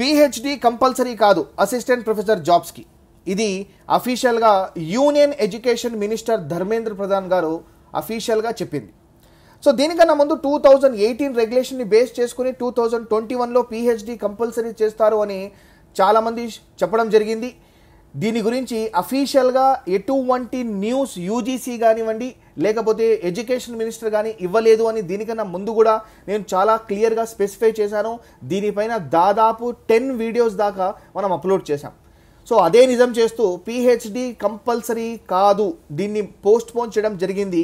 PhD compulsory కాదు assistant professor జాబ్స్కి ఇది అఫీషియల్గా union education minister Dharmendra Pradhan గారు అఫీషియల్గా చెప్పింది సో దీనికన్నా ముందు టూ థౌజండ్ ఎయిటీన్ రెగ్యులేషన్ని బేస్ చేసుకుని టూ థౌజండ్ ట్వంటీ వన్లో పిహెచ్డి కంపల్సరీ చేస్తారు అని చాలామంది చెప్పడం జరిగింది దీని గురించి అఫీషియల్గా ఎటువంటి న్యూస్ యూజీసీ కానివ్వండి లేకపోతే ఎడ్యుకేషన్ మినిస్టర్ కానీ ఇవ్వలేదు అని దీనికన్నా ముందు కూడా నేను చాలా క్లియర్గా స్పెసిఫై చేశాను దీనిపైన దాదాపు టెన్ వీడియోస్ దాకా మనం అప్లోడ్ చేశాం సో అదే నిజం చేస్తూ పిహెచ్డి కంపల్సరీ కాదు దీన్ని పోస్ట్ పోన్ చేయడం జరిగింది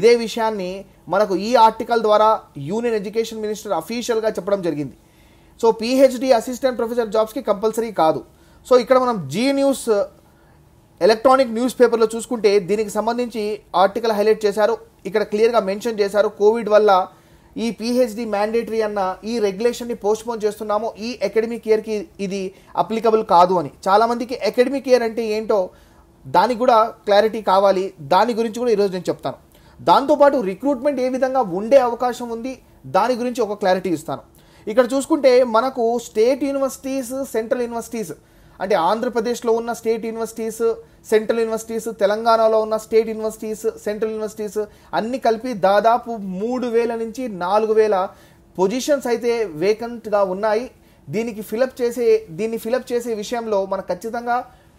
ఇదే విషయాన్ని మనకు ఈ ఆర్టికల్ ద్వారా యూనియన్ ఎడ్యుకేషన్ మినిస్టర్ అఫీషియల్గా చెప్పడం జరిగింది సో పిహెచ్డి అసిస్టెంట్ ప్రొఫెసర్ జాబ్స్కి కంపల్సరీ కాదు సో ఇక్కడ మనం జీ న్యూస్ ఎలక్ట్రానిక్ న్యూస్ పేపర్లో చూసుకుంటే దీనికి సంబంధించి ఆర్టికల్ హైలైట్ చేశారు ఇక్కడ క్లియర్గా మెన్షన్ చేశారు కోవిడ్ వల్ల ఈ పిహెచ్డి మ్యాండేటరీ అన్న ఈ రెగ్యులేషన్ని పోస్ట్పోన్ చేస్తున్నాము ఈ అకాడమిక్ ఇయర్కి ఇది అప్లికబుల్ కాదు అని చాలామందికి అకాడమిక్ ఇయర్ అంటే ఏంటో దానికి కూడా క్లారిటీ కావాలి దాని గురించి కూడా ఈరోజు నేను చెప్తాను దాంతోపాటు రిక్రూట్మెంట్ ఏ విధంగా ఉండే అవకాశం ఉంది దాని గురించి ఒక క్లారిటీ ఇస్తాను ఇక్కడ చూసుకుంటే మనకు స్టేట్ యూనివర్సిటీస్ సెంట్రల్ యూనివర్సిటీస్ అంటే ఆంధ్రప్రదేశ్లో ఉన్న స్టేట్ యూనివర్సిటీస్ సెంట్రల్ యూనివర్సిటీస్ తెలంగాణలో ఉన్న స్టేట్ యూనివర్సిటీస్ సెంట్రల్ యూనివర్సిటీస్ అన్ని కలిపి దాదాపు మూడు వేల నుంచి నాలుగు వేల పొజిషన్స్ అయితే వేకెంట్గా ఉన్నాయి దీనికి ఫిలప్ చేసే దీన్ని ఫిలప్ చేసే విషయంలో మనకు ఖచ్చితంగా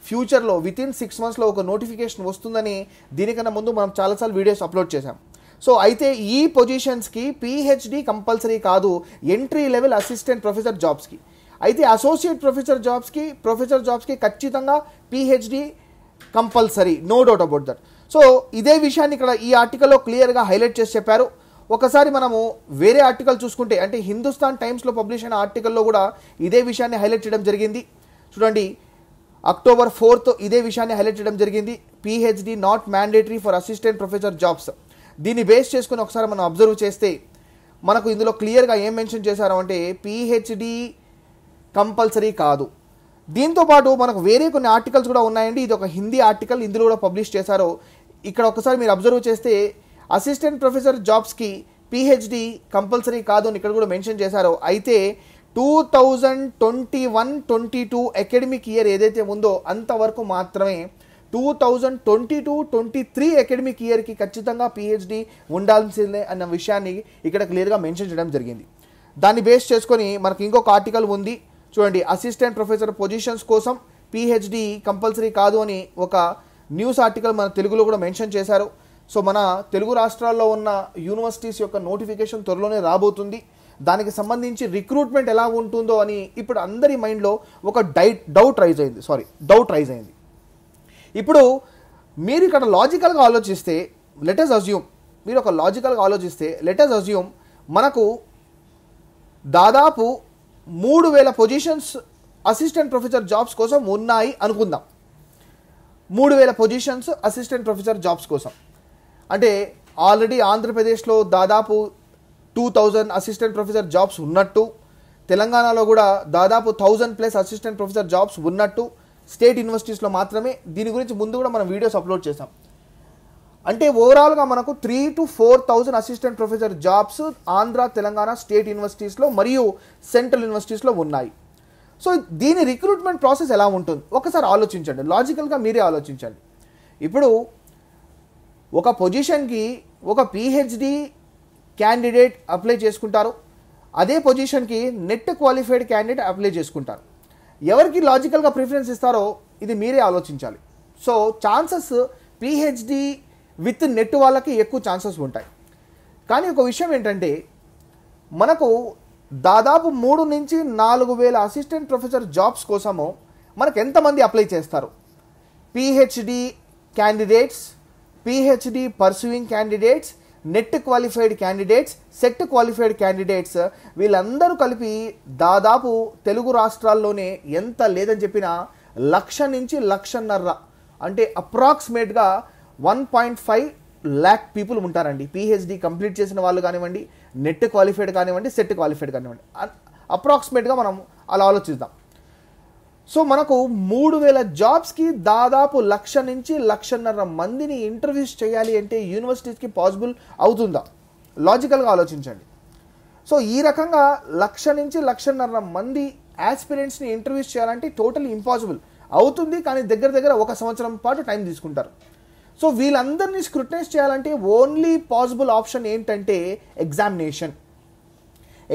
ఫ్యూచర్లో విత్ ఇన్ సిక్స్ మంత్స్లో ఒక నోటిఫికేషన్ వస్తుందని దీనికన్నా ముందు మనం చాలాసార్లు వీడియోస్ అప్లోడ్ చేశాం సో అయితే ఈ పొజిషన్స్కి పీహెచ్డీ కంపల్సరీ కాదు ఎంట్రీ లెవెల్ అసిస్టెంట్ ప్రొఫెసర్ జాబ్స్కి అయితే అసోసియేట్ ప్రొఫెసర్ జాబ్స్కి ప్రొఫెసర్ జాబ్స్కి ఖచ్చితంగా PhD compulsory no doubt about that so ఇదే విషయాన్ని ఇక్కడ ఈ ఆర్టికల్లో క్లియర్గా హైలైట్ చేసి చెప్పారు ఒకసారి మనము వేరే ఆర్టికల్ చూసుకుంటే అంటే హిందుస్థాన్ టైమ్స్లో పబ్లిష్ అయిన ఆర్టికల్లో కూడా ఇదే విషయాన్ని హైలైట్ చేయడం జరిగింది చూడండి అక్టోబర్ ఫోర్త్ ఇదే విషయాన్ని హైలైట్ చేయడం జరిగింది PhD not mandatory for assistant professor jobs దీన్ని బేస్ చేసుకుని ఒకసారి మనం అబ్జర్వ్ చేస్తే మనకు ఇందులో క్లియర్గా ఏం మెన్షన్ చేశారు అంటే పిహెచ్డి కంపల్సరీ కాదు దీంతోపాటు మనకు వేరే కొన్ని ఆర్టికల్స్ కూడా ఉన్నాయండి ఇది ఒక హిందీ ఆర్టికల్ ఇందులో కూడా పబ్లిష్ చేశారు ఇక్కడ ఒకసారి మీరు అబ్జర్వ్ చేస్తే అసిస్టెంట్ ప్రొఫెసర్ జాబ్స్కి పిహెచ్డి కంపల్సరీ కాదు అని ఇక్కడ కూడా మెన్షన్ చేశారు అయితే two thousand twenty one twenty two academic year ఏదైతే ఉందో అంతవరకు మాత్రమే two thousand twenty two twenty three academic ఇయర్కి ఖచ్చితంగా పిహెచ్డి ఉండాల్సిందే అన్న విషయాన్ని ఇక్కడ క్లియర్గా మెన్షన్ చేయడం జరిగింది దాన్ని బేస్ చేసుకొని మనకి ఇంకొక ఆర్టికల్ ఉంది చూడండి అసిస్టెంట్ ప్రొఫెసర్ పొజిషన్స్ కోసం పిహెచ్డి కంపల్సరీ కాదు అని ఒక న్యూస్ ఆర్టికల్ మన తెలుగులో కూడా మెన్షన్ చేశారు సో మన తెలుగు రాష్ట్రాల్లో ఉన్న యూనివర్సిటీస్ యొక్క నోటిఫికేషన్ త్వరలోనే రాబోతుంది దానికి సంబంధించి రిక్రూట్మెంట్ ఎలా ఉంటుందో అని ఇప్పుడు అందరి మైండ్లో ఒక డైట్ డౌట్ రైజ్ అయింది సారీ డౌట్ రైజ్ అయింది ఇప్పుడు మీరు ఇక్కడ లాజికల్గా ఆలోచిస్తే లెటర్స్ అజ్యూమ్ మీరు ఒక లాజికల్గా ఆలోచిస్తే లెటర్స్ అజ్యూమ్ మనకు దాదాపు మూడు వేల పొజిషన్స్ అసిస్టెంట్ ప్రొఫెసర్ జాబ్స్ కోసం ఉన్నాయి అనుకుందాం మూడు వేల పొజిషన్స్ అసిస్టెంట్ ప్రొఫెసర్ జాబ్స్ కోసం అంటే ఆల్రెడీ ఆంధ్రప్రదేశ్లో దాదాపు two thousand assistant professor jobs ఉన్నట్టు తెలంగాణలో కూడా దాదాపు thousand plus assistant professor jobs ఉన్నట్టు స్టేట్ యూనివర్సిటీస్లో మాత్రమే దీని గురించి ముందు కూడా మనం వీడియోస్ అప్లోడ్ చేసాం అంటే ఓవరాల్గా మనకు three to four thousand assistant professor jobs Andhra Telangana state యూనివర్సిటీస్లో మరియు సెంట్రల్ యూనివర్సిటీస్లో ఉన్నాయి సో దీని రిక్రూట్మెంట్ ప్రాసెస్ ఎలా ఉంటుంది ఒకసారి ఆలోచించండి లాజికల్గా మీరే ఆలోచించండి ఇప్పుడు ఒక పొజిషన్కి ఒక పిహెచ్డి క్యాండిడేట్ అప్లై చేసుకుంటారు అదే పొజిషన్కి నెట్ క్వాలిఫైడ్ క్యాండిడేట్ అప్లై చేసుకుంటారు ఎవరికి లాజికల్గా ప్రిఫరెన్స్ ఇస్తారో ఇది మీరే ఆలోచించాలి so chances PhD with NET వాళ్ళకి ఎక్కువ ఛాన్సెస్ ఉంటాయి కానీ ఒక విషయం ఏంటంటే మనకు దాదాపు మూడు నుంచి నాలుగు వేల అసిస్టెంట్ ప్రొఫెసర్ జాబ్స్ కోసము మనకు ఎంతమంది అప్లై చేస్తారు PhD candidates PhD pursuing candidates NET qualified candidates SET qualified candidates వీళ్ళందరూ కలిపి దాదాపు తెలుగు రాష్ట్రాల్లోనే ఎంత లేదని చెప్పినా లక్ష నుంచి లక్షన్నర అంటే అప్రాక్సిమేట్గా one point five lakh people ఉంటారండి పిహెచ్డి కంప్లీట్ చేసిన వాళ్ళు కానివ్వండి నెట్ క్వాలిఫైడ్ కానివ్వండి సెట్ క్వాలిఫైడ్ కానివ్వండి అప్రాక్సిమేట్గా మనం అలా ఆలోచిద్దాం సో మనకు మూడు వేల జాబ్స్కి దాదాపు లక్ష నుంచి లక్షన్నర మందిని ఇంటర్వ్యూస్ చేయాలి అంటే యూనివర్సిటీస్కి పాసిబుల్ అవుతుందా లాజికల్గా ఆలోచించండి సో ఈ రకంగా లక్ష నుంచి లక్షన్నర మంది యాస్పిరెంట్స్ని ఇంటర్వ్యూస్ చేయాలంటే టోటల్ ఇంపాసిబుల్ అవుతుంది కానీ దగ్గర దగ్గర ఒక సంవత్సరం పాటు టైం తీసుకుంటారు సో వీళ్ళందరినీ స్క్రూటనైజ్ చేయాలంటే ఓన్లీ పాసిబుల్ ఆప్షన్ ఏంటంటే ఎగ్జామినేషన్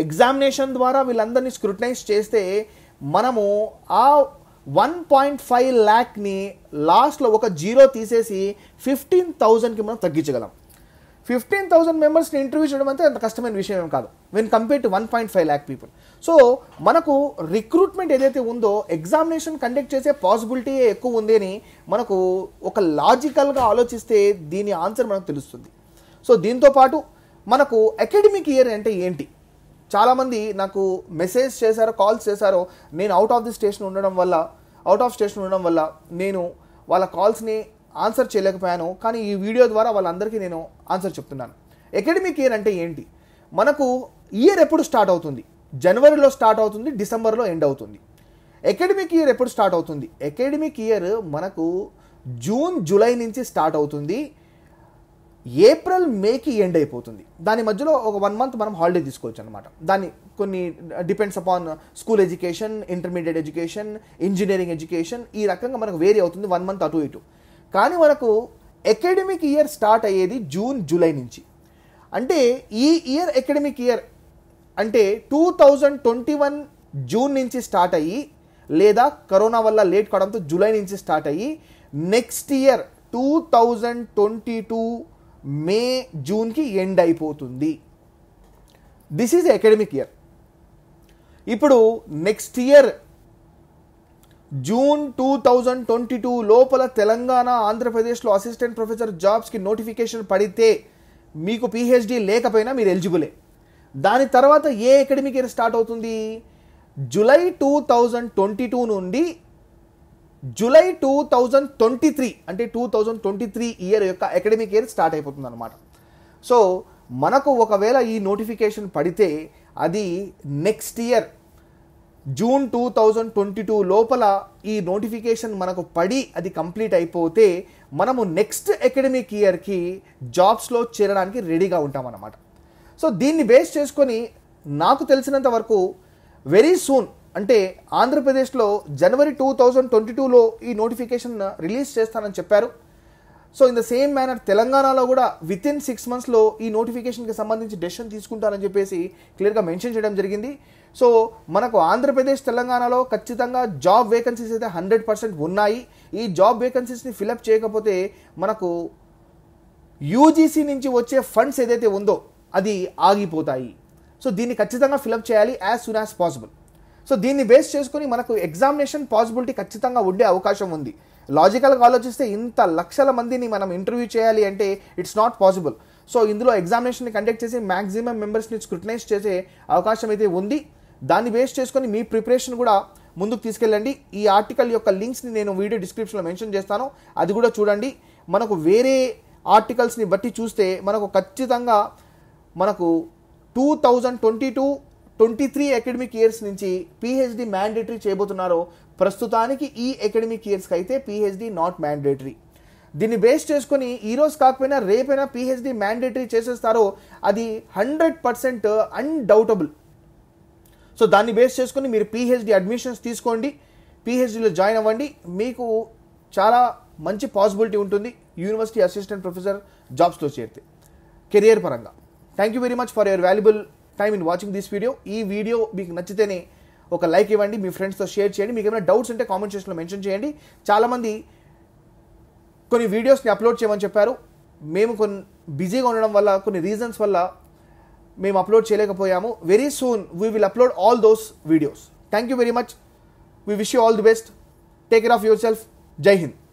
ఎగ్జామినేషన్ ద్వారా వీళ్ళందరినీ స్క్రూటనైజ్ చేస్తే మనము ఆ వన్ పాయింట్ ఫైవ్ ల్యాక్ని లాస్ట్లో ఒక జీరో తీసేసి ఫిఫ్టీన్ థౌజండ్కి మనం తగ్గించగలం ఫిఫ్టీన్ థౌసండ్ మెంబర్స్ని ఇంటర్వ్యూ చేయడం అంతే అంత కష్టమైన విషయం ఏం కాదు when compare to one point five lakh people so మనకు రిక్రూట్మెంట్ ఏదైతే ఉందో ఎగ్జామినేషన్ కండక్ట్ చేసే పాసిబిలిటీ ఎక్కువ ఉంది అని మనకు ఒక లాజికల్గా ఆలోచిస్తే దీని ఆన్సర్ మనకు తెలుస్తుంది సో దీంతో పాటు మనకు అకాడమిక్ ఇయర్ అంటే ఏంటి చాలామంది నాకు మెసేజ్ చేశారో కాల్స్ చేశారో నేను అవుట్ ఆఫ్ ది స్టేషన్ ఉండడం వల్ల అవుట్ ఆఫ్ స్టేషన్ ఉండడం వల్ల నేను వాళ్ళ కాల్స్ని ఆన్సర్ చేయలేకపోయాను కానీ ఈ వీడియో ద్వారా వాళ్ళందరికీ నేను ఆన్సర్ చెప్తున్నాను అకాడమిక్ ఇయర్ అంటే ఏంటి మనకు ఇయర్ ఎప్పుడు స్టార్ట్ అవుతుంది జనవరిలో స్టార్ట్ అవుతుంది డిసెంబర్లో ఎండ్ అవుతుంది అకాడమిక్ ఇయర్ ఎప్పుడు స్టార్ట్ అవుతుంది అకాడమిక్ ఇయర్ మనకు జూన్ జూలై నుంచి స్టార్ట్ అవుతుంది ఏప్రిల్ మేకి ఎండ్ అయిపోతుంది దాని మధ్యలో ఒక వన్ మంత్ మనం హాలిడే తీసుకోవచ్చు అనమాట దాన్ని కొన్ని depends upon school education intermediate education engineering education ఈ రకంగా మనకు వేరీ అవుతుంది వన్ మంత్ అటు ఇటు కానీ మనకు అకాడమిక్ ఇయర్ స్టార్ట్ అయ్యేది జూన్ జూలై నుంచి అంటే ఈ ఇయర్ అకాడమిక్ ఇయర్ అంటే two thousand twenty one June నుంచి స్టార్ట్ అయ్యి లేదా కరోనా వల్ల లేట్ కావడంతో జూలై నుంచి స్టార్ట్ అయ్యి next year two thousand twenty two May జూన్కి ఎండ్ అయిపోతుంది దిస్ ఈజ్ అకాడమిక్ ఇయర్ ఇప్పుడు next year June two thousand twenty two లోపల తెలంగాణ ఆంధ్రప్రదేశ్లో అసిస్టెంట్ ప్రొఫెసర్ జాబ్స్కి నోటిఫికేషన్ పడితే మీకు పిహెచ్డి లేకపోయినా మీరు ఎలిజిబులే దాని తర్వాత ఏ అకాడమిక్ ఇయర్ స్టార్ట్ అవుతుంది July two thousand twenty two నుండి July two thousand twenty three అంటే two thousand twenty three year యొక్క అకాడమిక్ ఇయర్ స్టార్ట్ అయిపోతుంది అనమాట సో మనకు ఒకవేళ ఈ నోటిఫికేషన్ పడితే అది next year June two thousand twenty two లోపల ఈ నోటిఫికేషన్ మనకు పడి అది కంప్లీట్ అయిపోతే మనము నెక్స్ట్ అకాడమిక్ ఇయర్కి జాబ్స్లో చేరడానికి రెడీగా ఉంటామన్నమాట సో దీన్ని బేస్ చేసుకొని నాకు తెలిసినంత వరకు వెరీ సూన్ అంటే ఆంధ్రప్రదేశ్లో జనవరి టూ థౌజండ్ ట్వంటీ టూలో ఈ నోటిఫికేషన్ రిలీజ్ చేస్తానని చెప్పారు so in the same manner తెలంగాణలో కూడా విత్ ఇన్ సిక్స్ మంత్స్లో ఈ నోటిఫికేషన్కి సంబంధించి డెసిషన్ తీసుకుంటారని చెప్పేసి క్లియర్గా మెన్షన్ చేయడం జరిగింది సో మనకు ఆంధ్రప్రదేశ్ తెలంగాణలో ఖచ్చితంగా జాబ్ వేకెన్సీస్ అయితే హండ్రెడ్ పర్సెంట్ ఉన్నాయి ఈ జాబ్ వేకెన్సీస్ని ఫిలప్ చేయకపోతే మనకు యూజీసీ నుంచి వచ్చే ఫండ్స్ ఏదైతే ఉందో అది ఆగిపోతాయి సో దీన్ని ఖచ్చితంగా ఫిలప్ చేయాలి as soon as possible so దీన్ని బేస్ చేసుకుని మనకు ఎగ్జామినేషన్ పాసిబిలిటీ ఖచ్చితంగా ఉండే అవకాశం ఉంది లాజికల్గా ఆలోచిస్తే ఇంత లక్షల మందిని మనం ఇంటర్వ్యూ చేయాలి అంటే ఇట్స్ నాట్ పాసిబుల్ సో ఇందులో ఎగ్జామినేషన్ని కండక్ట్ చేసి మ్యాక్సిమం మెంబర్స్ని స్క్రూటనైజ్ చేసే అవకాశం అయితే ఉంది దాన్ని వేస్ట్ చేసుకొని మీ ప్రిపరేషన్ కూడా ముందుకు తీసుకెళ్ళండి ఈ ఆర్టికల్ యొక్క లింక్స్ని నేను వీడియో డిస్క్రిప్షన్లో మెన్షన్ చేస్తాను అది కూడా చూడండి మనకు వేరే ఆర్టికల్స్ని బట్టి చూస్తే మనకు ఖచ్చితంగా మనకు two thousand twenty two twenty three academic years నుంచి పిహెచ్డి మ్యాండేటరీ చేయబోతున్నారో ప్రస్తుతానికి ఈ అకాడమిక్ ఇయర్స్కి అయితే పిహెచ్డి నాట్ మ్యాండేటరీ దీన్ని బేస్ చేసుకొని ఈరోజు కాకపోయినా రేపైనా పిహెచ్డి మ్యాండేటరీ చేసేస్తారో అది హండ్రెడ్ పర్సెంట్ అన్డౌటబుల్ సో దాన్ని బేస్ చేసుకుని మీరు పిహెచ్డి అడ్మిషన్స్ తీసుకోండి పిహెచ్డిలో జాయిన్ అవ్వండి మీకు చాలా మంచి పాసిబిలిటీ ఉంటుంది యూనివర్సిటీ అసిస్టెంట్ ప్రొఫెసర్ జాబ్స్లో చేరితే కెరియర్ పరంగా thank you very much for your valuable time in watching this video ఈ వీడియో మీకు నచ్చితేనే ఒక లైక్ ఇవ్వండి మీ ఫ్రెండ్స్తో షేర్ చేయండి మీకు ఏమైనా డౌట్స్ ఉంటే కామెంట్ సెక్షన్లో మెన్షన్ చేయండి చాలామంది కొన్ని వీడియోస్ని అప్లోడ్ చేయమని చెప్పారు మేము కొన్ని బిజీగా ఉండడం వల్ల కొన్ని రీజన్స్ వల్ల మేము అప్లోడ్ చేయలేకపోయాము very soon we will upload all those videos thank you very much we wish you all the best take care of your self జై హింద్